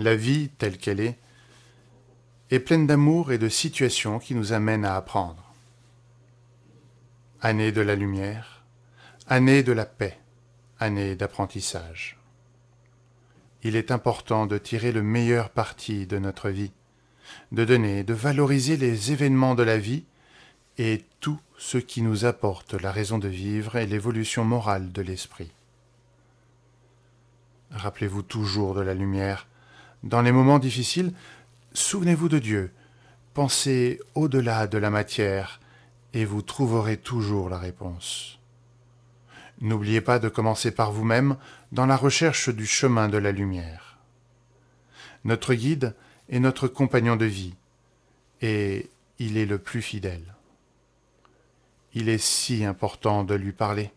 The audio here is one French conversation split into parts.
La vie telle qu'elle est est pleine d'amour et de situations qui nous amènent à apprendre. Année de la lumière, année de la paix, année d'apprentissage. Il est important de tirer le meilleur parti de notre vie, de donner, de valoriser les événements de la vie et tout ce qui nous apporte la raison de vivre et l'évolution morale de l'esprit. Rappelez-vous toujours de la lumière, dans les moments difficiles, souvenez-vous de Dieu, pensez au-delà de la matière, et vous trouverez toujours la réponse. N'oubliez pas de commencer par vous-même dans la recherche du chemin de la lumière. Notre guide est notre compagnon de vie, et il est le plus fidèle. Il est si important de lui parler.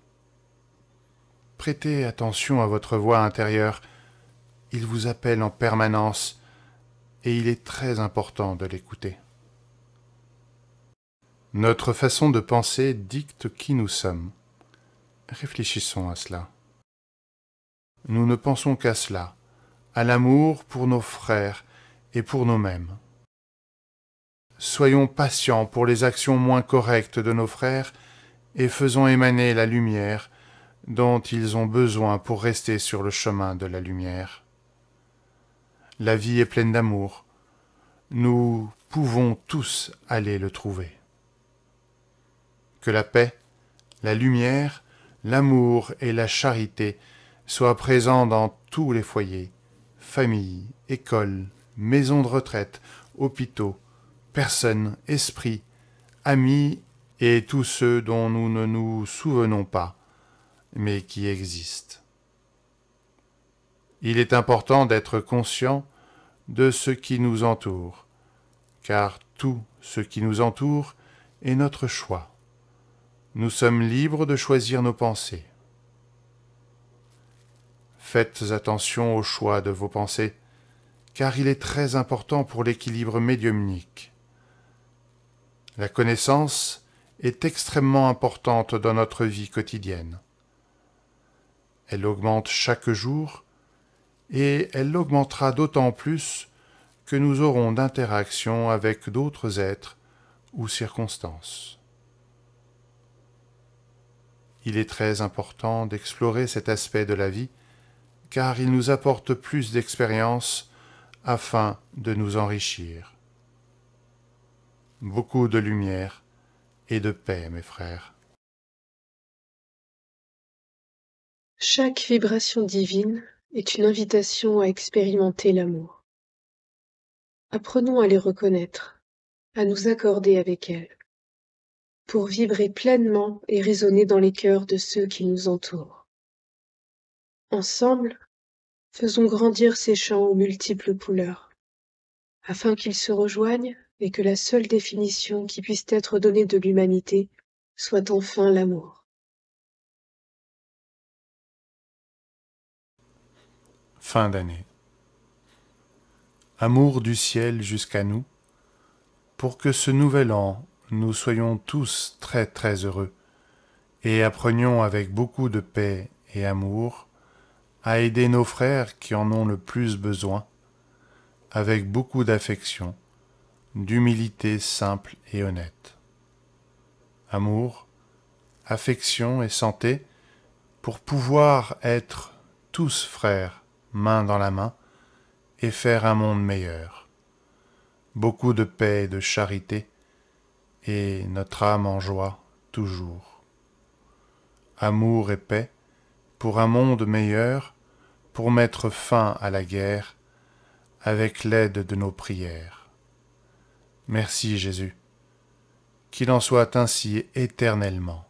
Prêtez attention à votre voix intérieure il vous appelle en permanence et il est très important de l'écouter. Notre façon de penser dicte qui nous sommes. Réfléchissons à cela. Nous ne pensons qu'à cela, à l'amour pour nos frères et pour nous-mêmes. Soyons patients pour les actions moins correctes de nos frères et faisons émaner la lumière dont ils ont besoin pour rester sur le chemin de la lumière la vie est pleine d'amour. Nous pouvons tous aller le trouver. Que la paix, la lumière, l'amour et la charité soient présents dans tous les foyers, familles, écoles, maisons de retraite, hôpitaux, personnes, esprits, amis et tous ceux dont nous ne nous souvenons pas, mais qui existent il est important d'être conscient de ce qui nous entoure, car tout ce qui nous entoure est notre choix. Nous sommes libres de choisir nos pensées. Faites attention au choix de vos pensées, car il est très important pour l'équilibre médiumnique. La connaissance est extrêmement importante dans notre vie quotidienne. Elle augmente chaque jour et elle l'augmentera d'autant plus que nous aurons d'interactions avec d'autres êtres ou circonstances. Il est très important d'explorer cet aspect de la vie car il nous apporte plus d'expérience afin de nous enrichir. Beaucoup de lumière et de paix, mes frères. Chaque vibration divine est une invitation à expérimenter l'amour. Apprenons à les reconnaître, à nous accorder avec elles, pour vibrer pleinement et résonner dans les cœurs de ceux qui nous entourent. Ensemble, faisons grandir ces champs aux multiples couleurs, afin qu'ils se rejoignent et que la seule définition qui puisse être donnée de l'humanité soit enfin l'amour. Fin d'année. Amour du ciel jusqu'à nous, pour que ce nouvel an, nous soyons tous très très heureux et apprenions avec beaucoup de paix et amour à aider nos frères qui en ont le plus besoin, avec beaucoup d'affection, d'humilité simple et honnête. Amour, affection et santé, pour pouvoir être tous frères main dans la main, et faire un monde meilleur. Beaucoup de paix et de charité, et notre âme en joie toujours. Amour et paix, pour un monde meilleur, pour mettre fin à la guerre, avec l'aide de nos prières. Merci Jésus, qu'il en soit ainsi éternellement.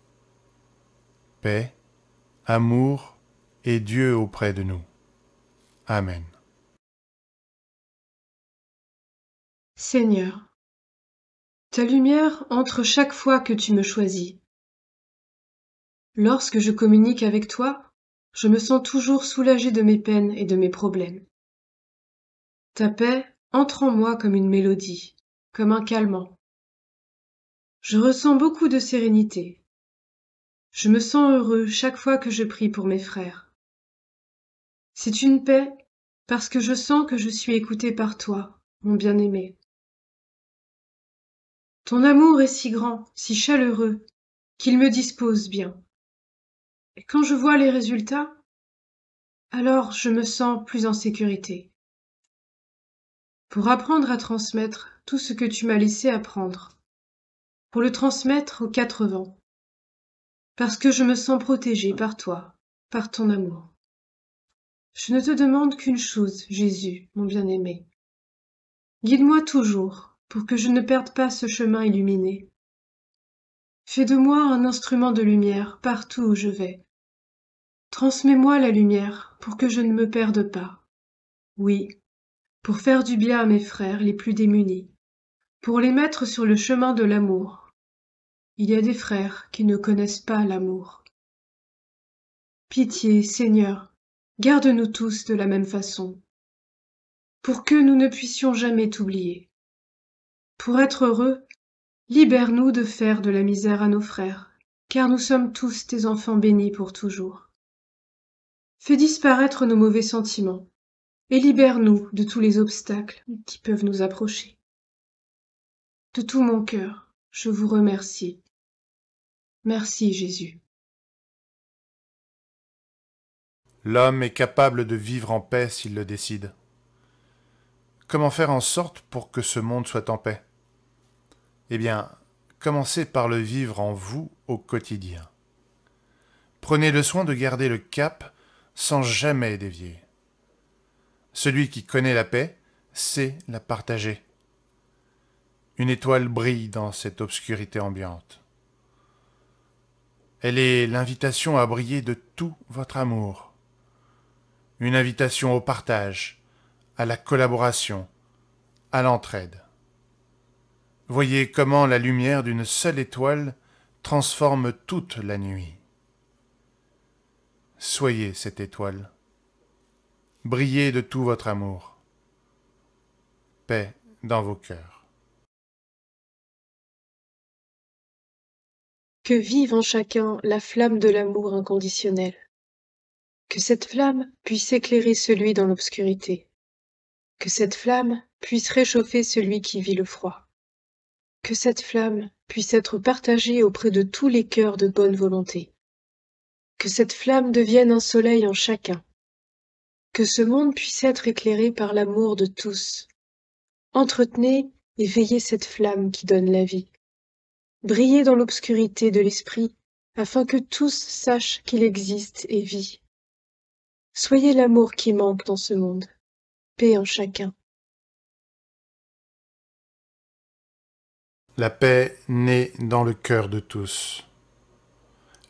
Paix, amour et Dieu auprès de nous. Amen. Seigneur, ta lumière entre chaque fois que tu me choisis. Lorsque je communique avec toi, je me sens toujours soulagé de mes peines et de mes problèmes. Ta paix entre en moi comme une mélodie, comme un calmant. Je ressens beaucoup de sérénité. Je me sens heureux chaque fois que je prie pour mes frères. C'est une paix parce que je sens que je suis écoutée par toi, mon bien-aimé. Ton amour est si grand, si chaleureux, qu'il me dispose bien. Et quand je vois les résultats, alors je me sens plus en sécurité. Pour apprendre à transmettre tout ce que tu m'as laissé apprendre, pour le transmettre aux quatre vents, parce que je me sens protégée par toi, par ton amour. Je ne te demande qu'une chose, Jésus, mon bien-aimé. Guide-moi toujours, pour que je ne perde pas ce chemin illuminé. Fais de moi un instrument de lumière partout où je vais. Transmets-moi la lumière pour que je ne me perde pas. Oui, pour faire du bien à mes frères les plus démunis, pour les mettre sur le chemin de l'amour. Il y a des frères qui ne connaissent pas l'amour. Pitié, Seigneur, Garde-nous tous de la même façon, pour que nous ne puissions jamais t'oublier. Pour être heureux, libère-nous de faire de la misère à nos frères, car nous sommes tous tes enfants bénis pour toujours. Fais disparaître nos mauvais sentiments, et libère-nous de tous les obstacles qui peuvent nous approcher. De tout mon cœur, je vous remercie. Merci Jésus. L'homme est capable de vivre en paix s'il le décide. Comment faire en sorte pour que ce monde soit en paix Eh bien, commencez par le vivre en vous au quotidien. Prenez le soin de garder le cap sans jamais dévier. Celui qui connaît la paix sait la partager. Une étoile brille dans cette obscurité ambiante. Elle est l'invitation à briller de tout votre amour une invitation au partage, à la collaboration, à l'entraide. Voyez comment la lumière d'une seule étoile transforme toute la nuit. Soyez cette étoile. Brillez de tout votre amour. Paix dans vos cœurs. Que vive en chacun la flamme de l'amour inconditionnel. Que cette flamme puisse éclairer celui dans l'obscurité. Que cette flamme puisse réchauffer celui qui vit le froid. Que cette flamme puisse être partagée auprès de tous les cœurs de bonne volonté. Que cette flamme devienne un soleil en chacun. Que ce monde puisse être éclairé par l'amour de tous. Entretenez et veillez cette flamme qui donne la vie. Brillez dans l'obscurité de l'esprit, afin que tous sachent qu'il existe et vit soyez l'amour qui manque dans ce monde paix en chacun La paix naît dans le cœur de tous.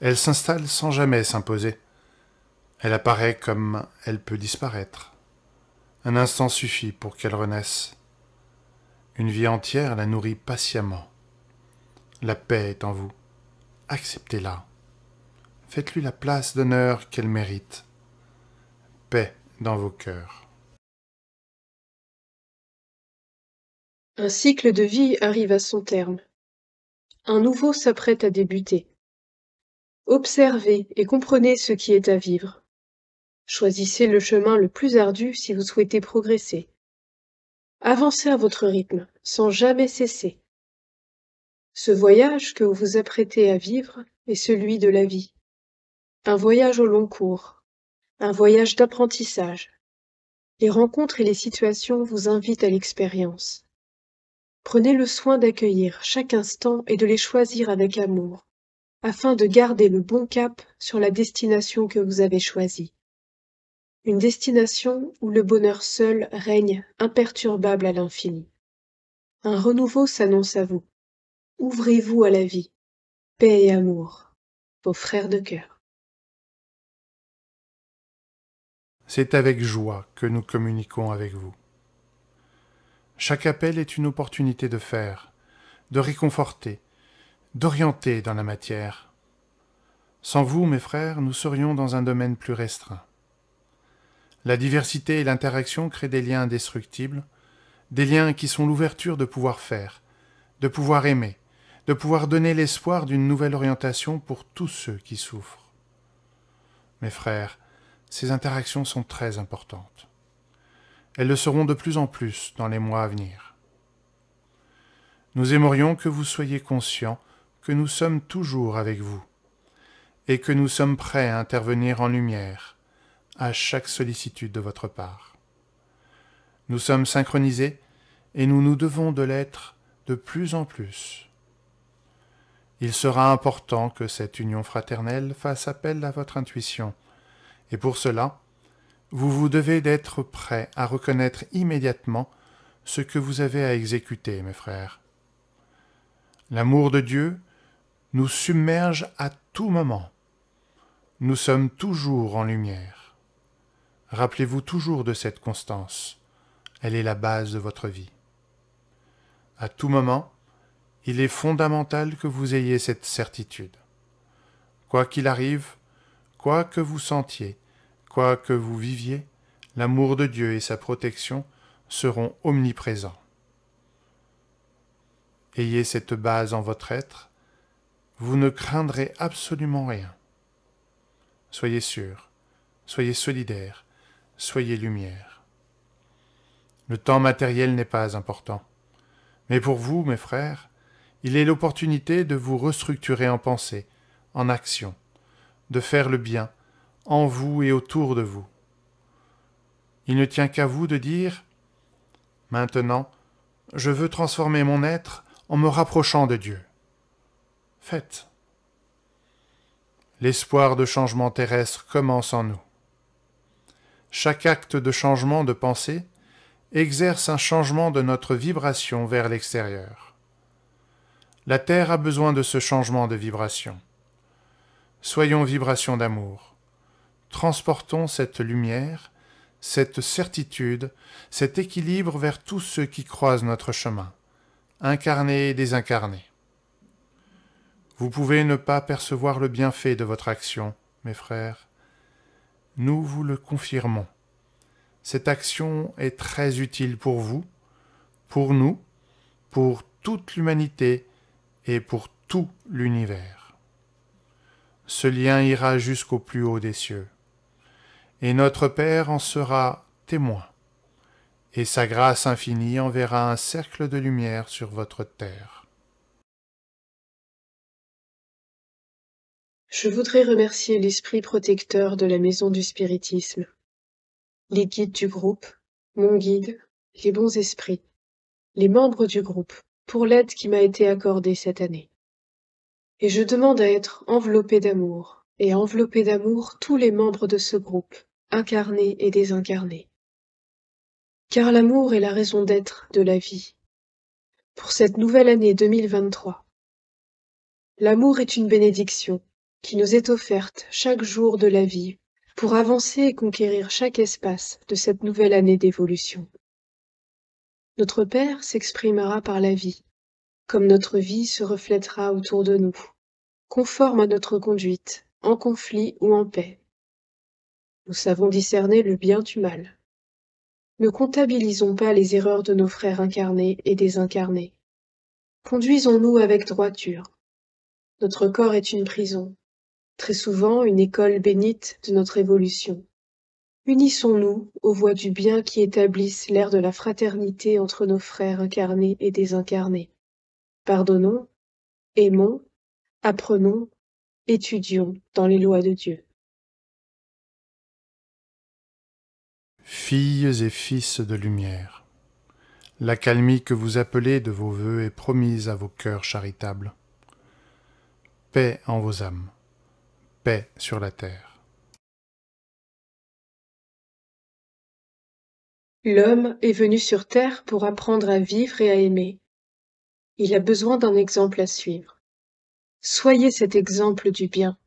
Elle s'installe sans jamais s'imposer. Elle apparaît comme elle peut disparaître. Un instant suffit pour qu'elle renaisse. Une vie entière la nourrit patiemment. La paix est en vous. Acceptez-la. Faites-lui la place d'honneur qu'elle mérite paix dans vos cœurs. Un cycle de vie arrive à son terme. Un nouveau s'apprête à débuter. Observez et comprenez ce qui est à vivre. Choisissez le chemin le plus ardu si vous souhaitez progresser. Avancez à votre rythme, sans jamais cesser. Ce voyage que vous vous apprêtez à vivre est celui de la vie. Un voyage au long cours, un voyage d'apprentissage. Les rencontres et les situations vous invitent à l'expérience. Prenez le soin d'accueillir chaque instant et de les choisir avec amour, afin de garder le bon cap sur la destination que vous avez choisie. Une destination où le bonheur seul règne imperturbable à l'infini. Un renouveau s'annonce à vous. Ouvrez-vous à la vie. Paix et amour, vos frères de cœur. c'est avec joie que nous communiquons avec vous. Chaque appel est une opportunité de faire, de réconforter, d'orienter dans la matière. Sans vous, mes frères, nous serions dans un domaine plus restreint. La diversité et l'interaction créent des liens indestructibles, des liens qui sont l'ouverture de pouvoir faire, de pouvoir aimer, de pouvoir donner l'espoir d'une nouvelle orientation pour tous ceux qui souffrent. Mes frères, ces interactions sont très importantes. Elles le seront de plus en plus dans les mois à venir. Nous aimerions que vous soyez conscients que nous sommes toujours avec vous et que nous sommes prêts à intervenir en lumière à chaque sollicitude de votre part. Nous sommes synchronisés et nous nous devons de l'être de plus en plus. Il sera important que cette union fraternelle fasse appel à votre intuition et pour cela, vous vous devez d'être prêt à reconnaître immédiatement ce que vous avez à exécuter, mes frères. L'amour de Dieu nous submerge à tout moment. Nous sommes toujours en lumière. Rappelez-vous toujours de cette constance. Elle est la base de votre vie. À tout moment, il est fondamental que vous ayez cette certitude. Quoi qu'il arrive, quoi que vous sentiez, Quoi que vous viviez, l'amour de Dieu et sa protection seront omniprésents. Ayez cette base en votre être, vous ne craindrez absolument rien. Soyez sûr, soyez solidaire, soyez lumière. Le temps matériel n'est pas important. Mais pour vous, mes frères, il est l'opportunité de vous restructurer en pensée, en action, de faire le bien, en vous et autour de vous. Il ne tient qu'à vous de dire Maintenant, je veux transformer mon être en me rapprochant de Dieu. Faites. L'espoir de changement terrestre commence en nous. Chaque acte de changement de pensée exerce un changement de notre vibration vers l'extérieur. La Terre a besoin de ce changement de vibration. Soyons vibrations d'amour. Transportons cette lumière, cette certitude, cet équilibre vers tous ceux qui croisent notre chemin, incarnés et désincarnés. Vous pouvez ne pas percevoir le bienfait de votre action, mes frères. Nous vous le confirmons. Cette action est très utile pour vous, pour nous, pour toute l'humanité et pour tout l'univers. Ce lien ira jusqu'au plus haut des cieux et notre Père en sera témoin, et sa grâce infinie enverra un cercle de lumière sur votre terre. Je voudrais remercier l'esprit protecteur de la Maison du Spiritisme, les guides du groupe, mon guide, les bons esprits, les membres du groupe, pour l'aide qui m'a été accordée cette année. Et je demande à être enveloppé d'amour, et enveloppé d'amour tous les membres de ce groupe, incarné et désincarné. Car l'amour est la raison d'être de la vie. Pour cette nouvelle année 2023, l'amour est une bénédiction qui nous est offerte chaque jour de la vie pour avancer et conquérir chaque espace de cette nouvelle année d'évolution. Notre Père s'exprimera par la vie, comme notre vie se reflètera autour de nous, conforme à notre conduite, en conflit ou en paix. Nous savons discerner le bien du mal. Ne comptabilisons pas les erreurs de nos frères incarnés et désincarnés. Conduisons-nous avec droiture. Notre corps est une prison, très souvent une école bénite de notre évolution. Unissons-nous aux voies du bien qui établissent l'ère de la fraternité entre nos frères incarnés et désincarnés. Pardonnons, aimons, apprenons, étudions dans les lois de Dieu. Filles et fils de lumière, l'accalmie que vous appelez de vos voeux est promise à vos cœurs charitables. Paix en vos âmes, paix sur la terre. L'homme est venu sur terre pour apprendre à vivre et à aimer. Il a besoin d'un exemple à suivre. Soyez cet exemple du bien.